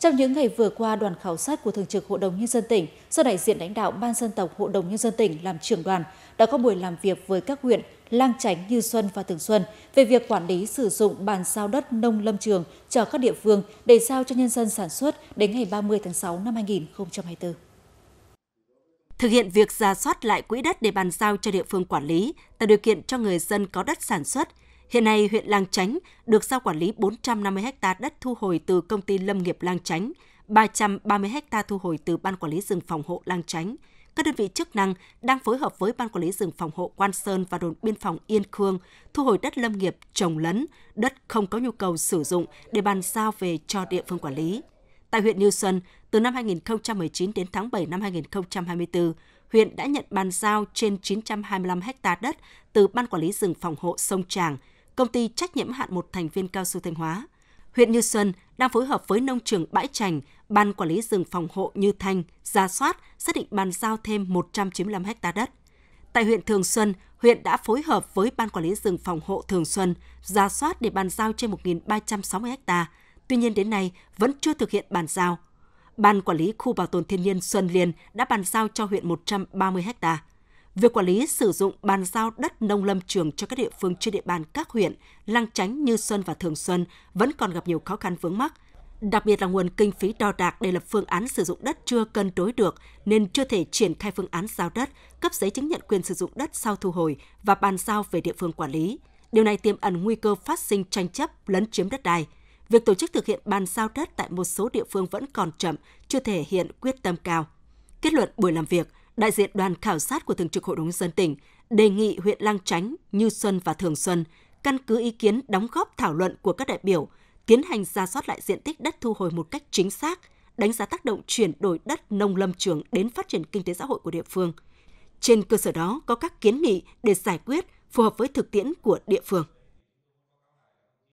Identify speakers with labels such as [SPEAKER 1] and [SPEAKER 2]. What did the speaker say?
[SPEAKER 1] Trong những ngày vừa qua, đoàn khảo sát của Thường trực Hội đồng Nhân dân tỉnh do đại diện lãnh đạo Ban dân tộc Hội đồng Nhân dân tỉnh làm trưởng đoàn đã có buổi làm việc với các huyện Lang Chánh, Như Xuân và Tường Xuân về việc quản lý sử dụng bàn giao đất nông lâm trường cho các địa phương để giao cho nhân dân sản xuất đến ngày 30 tháng 6 năm 2024.
[SPEAKER 2] Thực hiện việc ra soát lại quỹ đất để bàn giao cho địa phương quản lý, tạo điều kiện cho người dân có đất sản xuất, Hiện nay, huyện Lang Chánh được giao quản lý 450 ha đất thu hồi từ công ty lâm nghiệp Lang Chánh, 330 ha thu hồi từ Ban Quản lý rừng phòng hộ Lang Chánh. Các đơn vị chức năng đang phối hợp với Ban Quản lý rừng phòng hộ Quan Sơn và đồn biên phòng Yên Khương thu hồi đất lâm nghiệp trồng lấn, đất không có nhu cầu sử dụng để bàn giao về cho địa phương quản lý. Tại huyện Như Xuân, từ năm 2019 đến tháng 7 năm 2024, huyện đã nhận bàn giao trên 925 ha đất từ Ban Quản lý rừng phòng hộ Sông Tràng – công ty trách nhiệm hạn một thành viên cao su Thanh Hóa. Huyện Như Xuân đang phối hợp với nông trường Bãi Trành, Ban Quản lý rừng phòng hộ Như Thanh, ra soát, xác định bàn giao thêm 195 ha đất. Tại huyện Thường Xuân, huyện đã phối hợp với Ban Quản lý rừng phòng hộ Thường Xuân, ra soát để bàn giao trên 1.360 ha. Tuy nhiên đến nay vẫn chưa thực hiện bàn giao. Ban Quản lý khu bảo tồn thiên nhiên Xuân Liên đã bàn giao cho huyện 130 hectare. Việc quản lý sử dụng bàn giao đất nông lâm trường cho các địa phương trên địa bàn các huyện Lăng Chánh, Như Xuân và Thường Xuân vẫn còn gặp nhiều khó khăn vướng mắc. Đặc biệt là nguồn kinh phí đo đạc để lập phương án sử dụng đất chưa cân đối được nên chưa thể triển khai phương án giao đất, cấp giấy chứng nhận quyền sử dụng đất sau thu hồi và bàn giao về địa phương quản lý. Điều này tiềm ẩn nguy cơ phát sinh tranh chấp lấn chiếm đất đai. Việc tổ chức thực hiện bàn giao đất tại một số địa phương vẫn còn chậm, chưa thể hiện quyết tâm cao. Kết luận buổi làm việc, đại diện đoàn khảo sát của Thường trực Hội đồng nhân dân tỉnh đề nghị huyện Lang Chánh, Như Xuân và Thường Xuân căn cứ ý kiến đóng góp thảo luận của các đại biểu, tiến hành ra soát lại diện tích đất thu hồi một cách chính xác, đánh giá tác động chuyển đổi đất nông lâm trường đến phát triển kinh tế xã hội của địa phương. Trên cơ sở đó có các kiến nghị để giải quyết phù hợp với thực tiễn của địa phương.